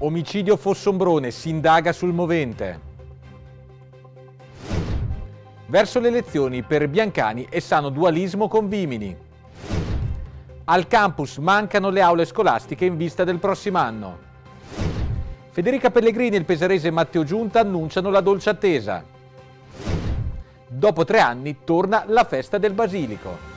Omicidio Fossombrone, si indaga sul movente. Verso le elezioni per Biancani e sano dualismo con Vimini. Al campus mancano le aule scolastiche in vista del prossimo anno. Federica Pellegrini e il pesarese Matteo Giunta annunciano la dolce attesa. Dopo tre anni torna la festa del basilico.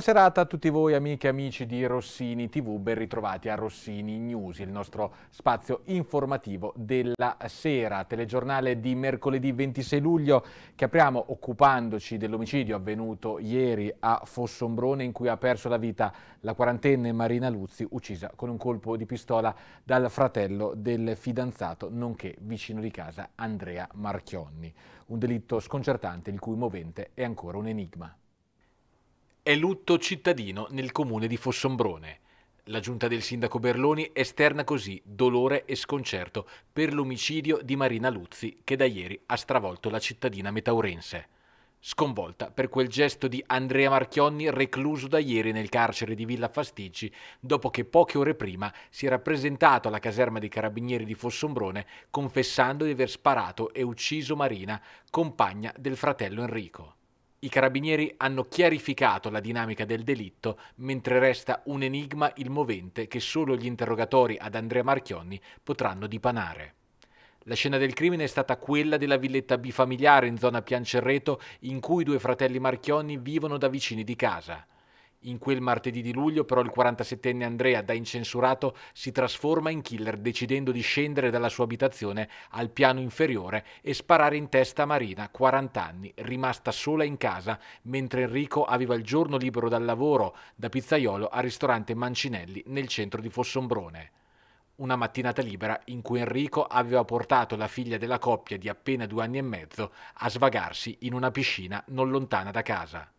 Buona serata a tutti voi amiche e amici di Rossini TV, ben ritrovati a Rossini News, il nostro spazio informativo della sera, telegiornale di mercoledì 26 luglio che apriamo occupandoci dell'omicidio avvenuto ieri a Fossombrone in cui ha perso la vita la quarantenne Marina Luzzi uccisa con un colpo di pistola dal fratello del fidanzato nonché vicino di casa Andrea Marchionni, un delitto sconcertante il cui movente è ancora un enigma. È lutto cittadino nel comune di Fossombrone. La giunta del sindaco Berloni esterna così dolore e sconcerto per l'omicidio di Marina Luzzi che da ieri ha stravolto la cittadina metaurense. Sconvolta per quel gesto di Andrea Marchionni recluso da ieri nel carcere di Villa Fasticci dopo che poche ore prima si era presentato alla caserma dei carabinieri di Fossombrone confessando di aver sparato e ucciso Marina, compagna del fratello Enrico. I carabinieri hanno chiarificato la dinamica del delitto, mentre resta un enigma il movente che solo gli interrogatori ad Andrea Marchionni potranno dipanare. La scena del crimine è stata quella della villetta bifamiliare in zona Piancerreto in cui i due fratelli Marchionni vivono da vicini di casa. In quel martedì di luglio però il 47enne Andrea, da incensurato, si trasforma in killer decidendo di scendere dalla sua abitazione al piano inferiore e sparare in testa a Marina, 40 anni, rimasta sola in casa, mentre Enrico aveva il giorno libero dal lavoro da pizzaiolo al ristorante Mancinelli nel centro di Fossombrone una mattinata libera in cui Enrico aveva portato la figlia della coppia di appena due anni e mezzo a svagarsi in una piscina non lontana da casa.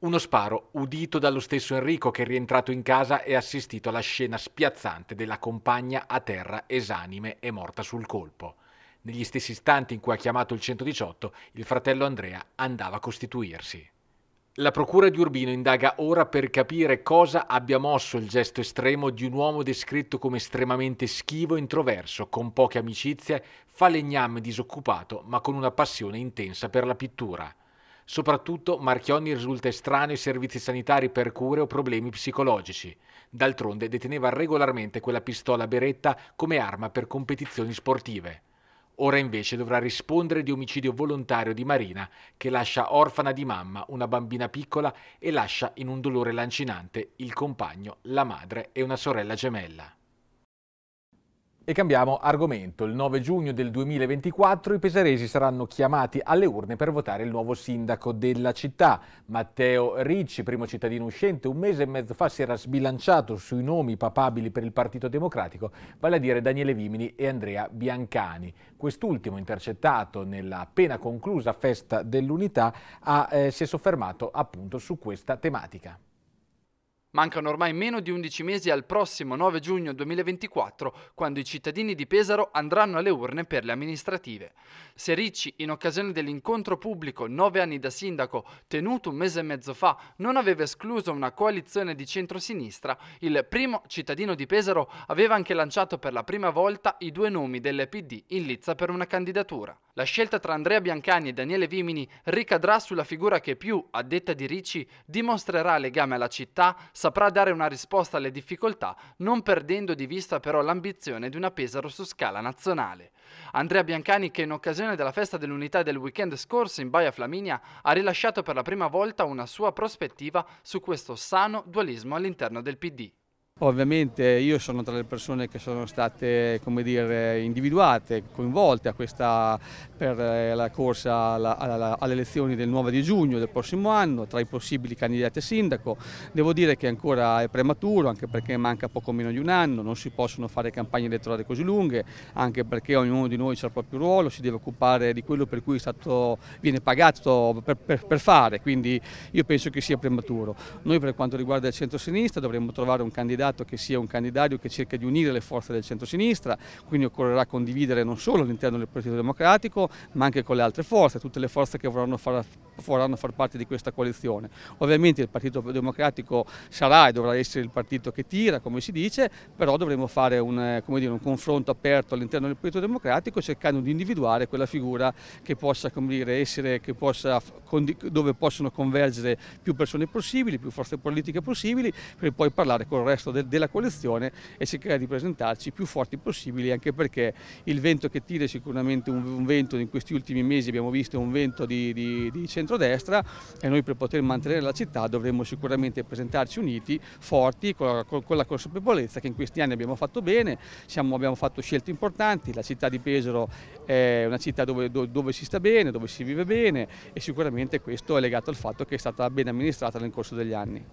Uno sparo, udito dallo stesso Enrico che è rientrato in casa e assistito alla scena spiazzante della compagna a terra esanime e morta sul colpo. Negli stessi istanti in cui ha chiamato il 118, il fratello Andrea andava a costituirsi. La procura di Urbino indaga ora per capire cosa abbia mosso il gesto estremo di un uomo descritto come estremamente schivo e introverso, con poche amicizie, falegname disoccupato, ma con una passione intensa per la pittura. Soprattutto Marchionni risulta estraneo ai servizi sanitari per cure o problemi psicologici. D'altronde deteneva regolarmente quella pistola beretta come arma per competizioni sportive. Ora invece dovrà rispondere di omicidio volontario di Marina, che lascia orfana di mamma una bambina piccola e lascia in un dolore lancinante il compagno, la madre e una sorella gemella. E cambiamo argomento. Il 9 giugno del 2024 i pesaresi saranno chiamati alle urne per votare il nuovo sindaco della città. Matteo Ricci, primo cittadino uscente, un mese e mezzo fa si era sbilanciato sui nomi papabili per il Partito Democratico, vale a dire Daniele Vimini e Andrea Biancani. Quest'ultimo, intercettato nella appena conclusa festa dell'unità, eh, si è soffermato appunto su questa tematica. Mancano ormai meno di 11 mesi al prossimo 9 giugno 2024, quando i cittadini di Pesaro andranno alle urne per le amministrative. Se Ricci, in occasione dell'incontro pubblico nove anni da sindaco, tenuto un mese e mezzo fa, non aveva escluso una coalizione di centrosinistra, il primo cittadino di Pesaro aveva anche lanciato per la prima volta i due nomi dell'EPD in lizza per una candidatura. La scelta tra Andrea Biancani e Daniele Vimini ricadrà sulla figura che più, a detta di Ricci, dimostrerà legame alla città, saprà dare una risposta alle difficoltà, non perdendo di vista però l'ambizione di una Pesaro su scala nazionale. Andrea Biancani che in occasione della festa dell'unità del weekend scorso in Baia Flaminia ha rilasciato per la prima volta una sua prospettiva su questo sano dualismo all'interno del PD. Ovviamente io sono tra le persone che sono state dire, individuate, coinvolte questa, per eh, la corsa alla, alla, alle elezioni del 9 di giugno del prossimo anno tra i possibili candidati a sindaco. Devo dire che ancora è prematuro anche perché manca poco meno di un anno, non si possono fare campagne elettorali così lunghe anche perché ognuno di noi ha il proprio ruolo, si deve occupare di quello per cui stato, viene pagato per, per, per fare, quindi io penso che sia prematuro. Noi per quanto riguarda il centro-sinistra dovremmo trovare un candidato candidato che sia un candidato che cerca di unire le forze del centro-sinistra, quindi occorrerà condividere non solo all'interno del Partito Democratico ma anche con le altre forze, tutte le forze che vorranno far, vorranno far parte di questa coalizione. Ovviamente il Partito Democratico sarà e dovrà essere il partito che tira, come si dice, però dovremo fare un, dire, un confronto aperto all'interno del Partito Democratico cercando di individuare quella figura che possa dire, essere, che possa, dove possono convergere più persone possibili, più forze politiche possibili, per poi parlare con il resto del de della collezione e cercare di presentarci più forti possibili anche perché il vento che tira è sicuramente un, un vento in questi ultimi mesi abbiamo visto un vento di, di, di centrodestra e noi per poter mantenere la città dovremmo sicuramente presentarci uniti, forti, con la, con la consapevolezza che in questi anni abbiamo fatto bene, siamo, abbiamo fatto scelte importanti, la città di Pesaro è una città dove, dove, dove si sta bene, dove si vive bene e sicuramente questo è legato al fatto che è stata ben amministrata nel corso degli anni.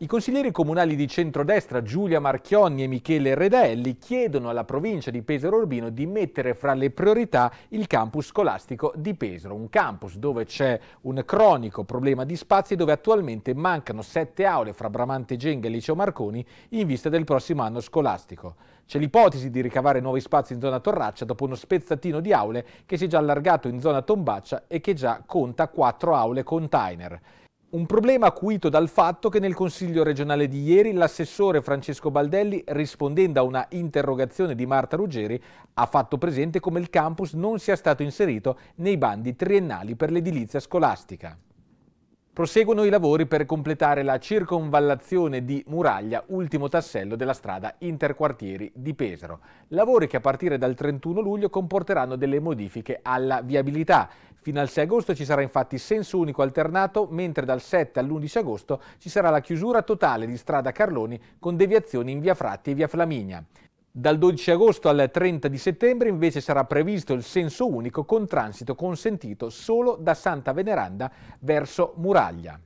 I consiglieri comunali di centrodestra Giulia Marchionni e Michele Redelli chiedono alla provincia di Pesaro Urbino di mettere fra le priorità il campus scolastico di Pesaro, un campus dove c'è un cronico problema di spazi e dove attualmente mancano sette aule fra Bramante Genga e Liceo Marconi in vista del prossimo anno scolastico. C'è l'ipotesi di ricavare nuovi spazi in zona Torraccia dopo uno spezzatino di aule che si è già allargato in zona Tombaccia e che già conta quattro aule container. Un problema acuito dal fatto che nel Consiglio regionale di ieri l'assessore Francesco Baldelli, rispondendo a una interrogazione di Marta Ruggeri, ha fatto presente come il campus non sia stato inserito nei bandi triennali per l'edilizia scolastica. Proseguono i lavori per completare la circonvallazione di Muraglia, ultimo tassello della strada interquartieri di Pesaro. Lavori che a partire dal 31 luglio comporteranno delle modifiche alla viabilità. Fino al 6 agosto ci sarà infatti senso unico alternato, mentre dal 7 all'11 agosto ci sarà la chiusura totale di strada Carloni con deviazioni in via Fratti e via Flaminia. Dal 12 agosto al 30 settembre invece sarà previsto il senso unico con transito consentito solo da Santa Veneranda verso Muraglia.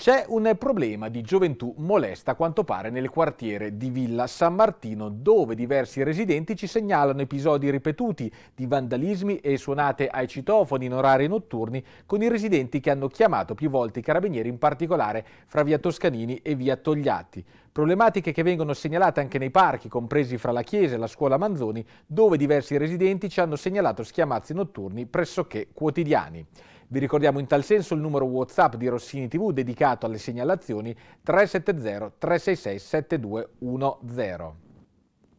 C'è un problema di gioventù molesta a quanto pare nel quartiere di Villa San Martino dove diversi residenti ci segnalano episodi ripetuti di vandalismi e suonate ai citofoni in orari notturni con i residenti che hanno chiamato più volte i carabinieri in particolare fra via Toscanini e via Togliatti. Problematiche che vengono segnalate anche nei parchi, compresi fra la chiesa e la scuola Manzoni, dove diversi residenti ci hanno segnalato schiamazzi notturni pressoché quotidiani. Vi ricordiamo in tal senso il numero WhatsApp di Rossini TV dedicato alle segnalazioni 370 366 7210.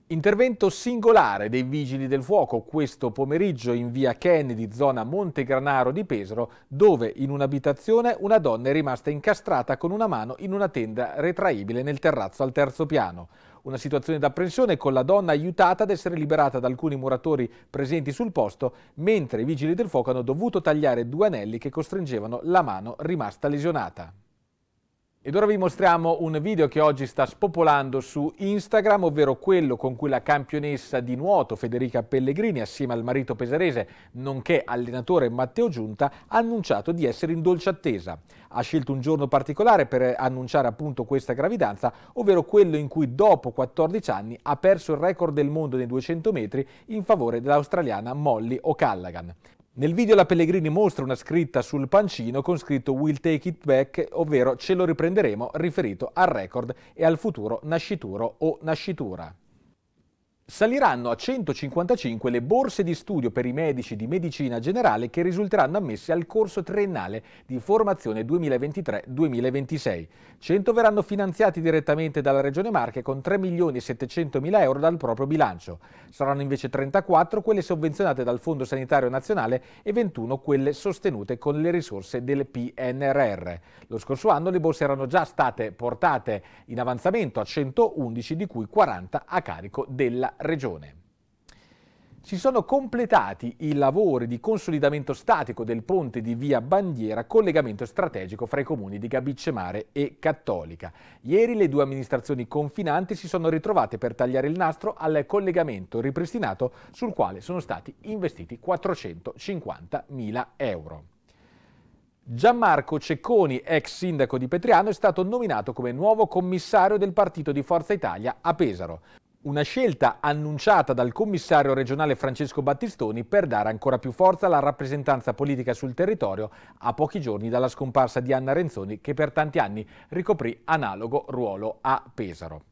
Intervento singolare dei Vigili del Fuoco questo pomeriggio in via Kennedy, zona Montegranaro di Pesaro, dove in un'abitazione una donna è rimasta incastrata con una mano in una tenda retraibile nel terrazzo al terzo piano. Una situazione d'apprensione con la donna aiutata ad essere liberata da alcuni muratori presenti sul posto, mentre i vigili del fuoco hanno dovuto tagliare due anelli che costringevano la mano rimasta lesionata. Ed ora vi mostriamo un video che oggi sta spopolando su Instagram, ovvero quello con cui la campionessa di nuoto Federica Pellegrini, assieme al marito pesarese, nonché allenatore Matteo Giunta, ha annunciato di essere in dolce attesa. Ha scelto un giorno particolare per annunciare appunto questa gravidanza, ovvero quello in cui dopo 14 anni ha perso il record del mondo nei 200 metri in favore dell'australiana Molly O'Callaghan. Nel video la Pellegrini mostra una scritta sul pancino con scritto We'll take it back, ovvero ce lo riprenderemo riferito al record e al futuro nascituro o nascitura. Saliranno a 155 le borse di studio per i medici di medicina generale che risulteranno ammesse al corso triennale di formazione 2023-2026. 100 verranno finanziati direttamente dalla Regione Marche con 3 milioni e 700 mila euro dal proprio bilancio. Saranno invece 34 quelle sovvenzionate dal Fondo Sanitario Nazionale e 21 quelle sostenute con le risorse del PNRR. Lo scorso anno le borse erano già state portate in avanzamento a 111 di cui 40 a carico della regione. Si sono completati i lavori di consolidamento statico del ponte di via Bandiera, collegamento strategico fra i comuni di Gabicemare e Cattolica. Ieri le due amministrazioni confinanti si sono ritrovate per tagliare il nastro al collegamento ripristinato sul quale sono stati investiti 450.000 euro. Gianmarco Cecconi, ex sindaco di Petriano, è stato nominato come nuovo commissario del partito di Forza Italia a Pesaro. Una scelta annunciata dal commissario regionale Francesco Battistoni per dare ancora più forza alla rappresentanza politica sul territorio a pochi giorni dalla scomparsa di Anna Renzoni che per tanti anni ricoprì analogo ruolo a Pesaro.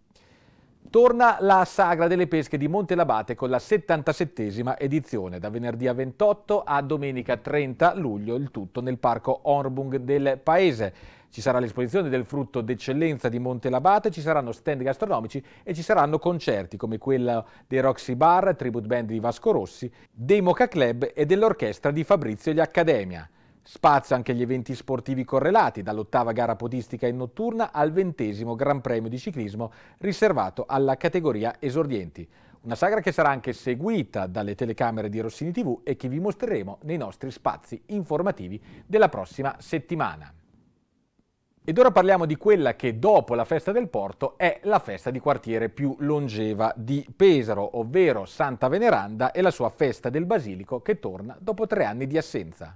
Torna la Sagra delle Pesche di Montelabate con la 77esima edizione, da venerdì a 28 a domenica 30 luglio, il tutto nel parco Ornbung del paese. Ci sarà l'esposizione del frutto d'eccellenza di Montelabate, ci saranno stand gastronomici e ci saranno concerti come quello dei Roxy Bar, tribute band di Vasco Rossi, dei Moca Club e dell'orchestra di Fabrizio Gli Accademia. Spazio anche agli eventi sportivi correlati, dall'ottava gara podistica in notturna al ventesimo Gran Premio di ciclismo riservato alla categoria esordienti. Una sagra che sarà anche seguita dalle telecamere di Rossini TV e che vi mostreremo nei nostri spazi informativi della prossima settimana. Ed ora parliamo di quella che dopo la festa del Porto è la festa di quartiere più longeva di Pesaro, ovvero Santa Veneranda e la sua festa del Basilico che torna dopo tre anni di assenza.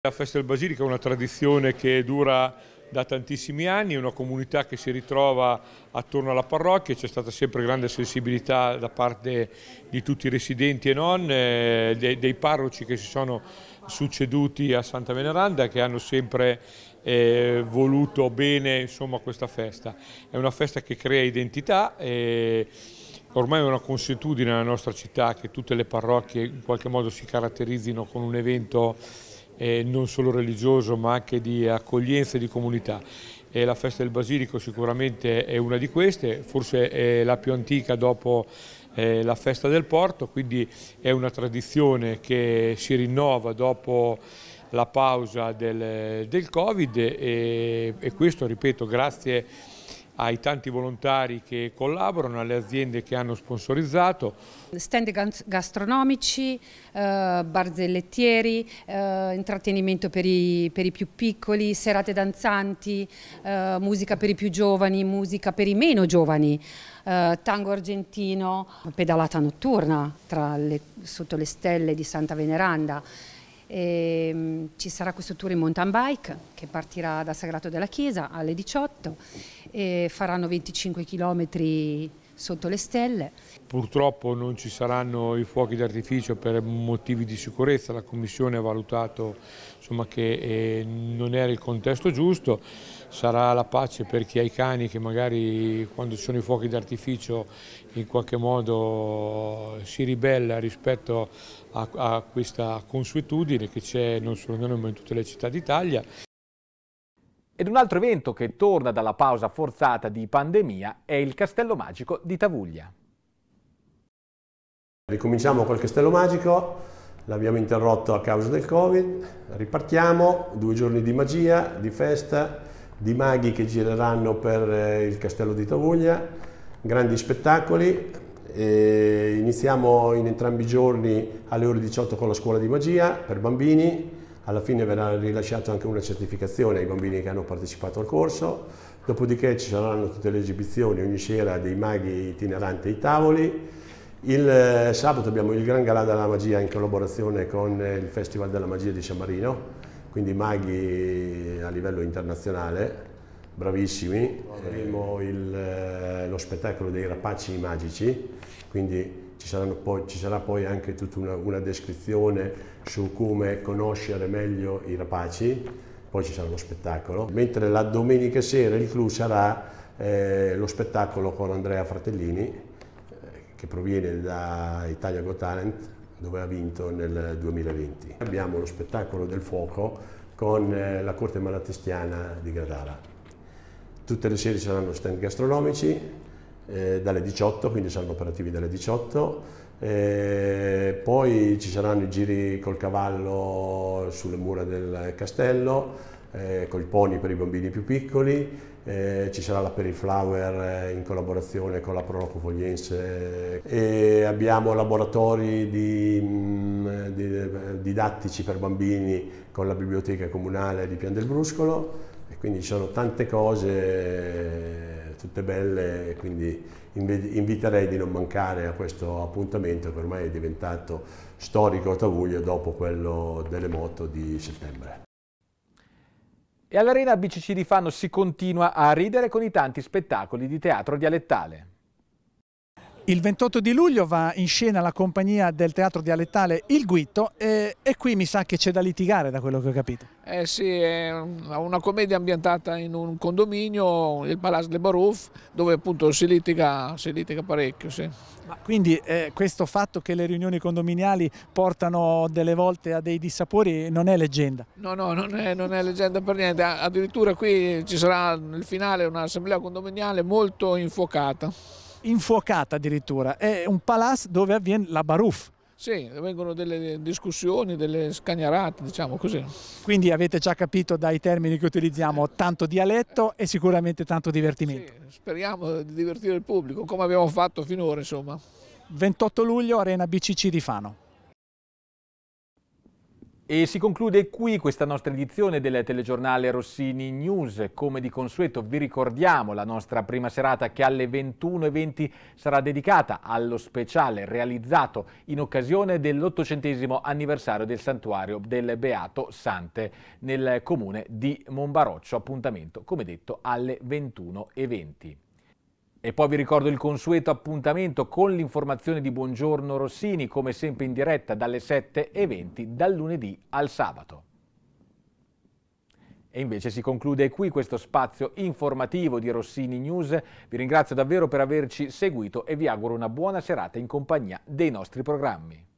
La festa del Basilico è una tradizione che dura da tantissimi anni, è una comunità che si ritrova attorno alla parrocchia, c'è stata sempre grande sensibilità da parte di tutti i residenti e non, eh, dei, parroci che si sono succeduti a Santa Veneranda che hanno sempre eh, voluto bene insomma, questa festa. È una festa che crea identità, eh, ormai è una consuetudine nella nostra città che tutte le parrocchie in qualche modo si caratterizzino con un evento eh, non solo religioso ma anche di accoglienza e di comunità. E la festa del Basilico sicuramente è una di queste, forse è la più antica dopo eh, la festa del porto, quindi è una tradizione che si rinnova dopo la pausa del, del Covid e, e questo, ripeto, grazie ai tanti volontari che collaborano, alle aziende che hanno sponsorizzato. Stand gastronomici, eh, barzellettieri, eh, intrattenimento per i, per i, più piccoli, serate danzanti, eh, musica per i più giovani, musica per i meno giovani, eh, tango argentino, pedalata notturna le, sotto le stelle di Santa Veneranda. E, ehm, ci sarà questo tour in mountain bike che partirà da Sagrato della Chiesa alle 18 e faranno 25 km sotto le stelle. Purtroppo non ci saranno i fuochi d'artificio per motivi di sicurezza, la Commissione ha valutato insomma, che eh, non era il contesto giusto sarà la pace per chi ha i cani che magari quando ci sono i fuochi d'artificio in qualche modo si ribella rispetto a, a questa consuetudine che c'è non solo da noi ma in tutte le città d'Italia. Ed un altro evento che torna dalla pausa forzata di pandemia è il Castello Magico di Tavuglia. Ricominciamo col Castello Magico, l'abbiamo interrotto a causa del Covid, ripartiamo, due giorni di magia, di festa, di maghi che gireranno per eh, il castello di Tavuglia, grandi spettacoli. E iniziamo in entrambi i giorni alle ore 18 con la scuola di magia per bambini, alla fine verrà rilasciata anche una certificazione ai bambini che hanno partecipato al corso, dopodiché ci saranno tutte le esibizioni ogni sera dei maghi itineranti ai tavoli. Il eh, sabato abbiamo il Gran Galà della Magia in collaborazione con eh, il Festival della Magia di San Marino quindi maghi a livello internazionale, bravissimi. Avremo eh, il, eh, lo spettacolo dei rapaci magici, quindi ci, poi, ci, sarà poi anche tutta una, una, descrizione su come conoscere meglio i rapaci, poi ci sarà lo spettacolo. Mentre la domenica sera il clou sarà eh, lo spettacolo con Andrea Fratellini, eh, che proviene da Italia Got Talent, dove ha vinto nel 2020. Abbiamo lo spettacolo del fuoco con eh, la corte malatestiana di Gradara. Tutte le sere saranno stand gastronomici eh, dalle 18, quindi saranno operativi dalle 18. Eh, poi ci saranno i giri col cavallo sulle mura del castello, eh, i pony per i bambini più piccoli, eh, ci sarà la Periflower eh, in collaborazione con la Proloco Fogliense eh. e abbiamo laboratori di, mm, di, eh, didattici per bambini con la biblioteca comunale di Pian del Bruscolo e quindi ci sono tante cose tutte belle quindi inviterei di non mancare a questo appuntamento che ormai è diventato storico a Tavuglia dopo quello delle moto di settembre. E all'Arena BCC di Fano si continua a ridere con i tanti spettacoli di teatro dialettale. Il 28 di luglio va in scena la compagnia del teatro dialettale Il Guitto e, e qui mi sa che c'è da litigare da quello che ho capito. Eh sì, è una commedia ambientata in un condominio, il Palazzo de Barouf, dove appunto si litiga, si litiga parecchio. Sì. quindi eh, questo fatto che le riunioni condominiali portano delle volte a dei dissapori non è leggenda? No, no, non è, non è leggenda per niente. Addirittura qui ci sarà nel finale un'assemblea condominiale molto infuocata infuocata addirittura, è un palazzo dove avviene la barouf. Sì, vengono delle discussioni, delle scagnarate, diciamo così. Quindi avete già capito dai termini che utilizziamo tanto dialetto e sicuramente tanto divertimento. Sì, speriamo di divertire il pubblico, come abbiamo fatto finora, insomma. 28 luglio, Arena BCC di Fano. E si conclude qui questa nostra edizione del telegiornale Rossini News. Come di consueto vi ricordiamo la nostra prima serata che alle 21.20 sarà dedicata allo speciale realizzato in occasione dell'ottocentesimo anniversario del santuario del Beato Sante nel comune di Monbaroccio. Appuntamento, come detto, alle 21.20. E poi vi ricordo il consueto appuntamento con l'informazione di Buongiorno Rossini, come sempre in diretta dalle 7.20 dal lunedì al sabato. E invece si conclude qui questo spazio informativo di Rossini News. Vi ringrazio davvero per averci seguito e vi auguro una buona serata in compagnia dei nostri programmi.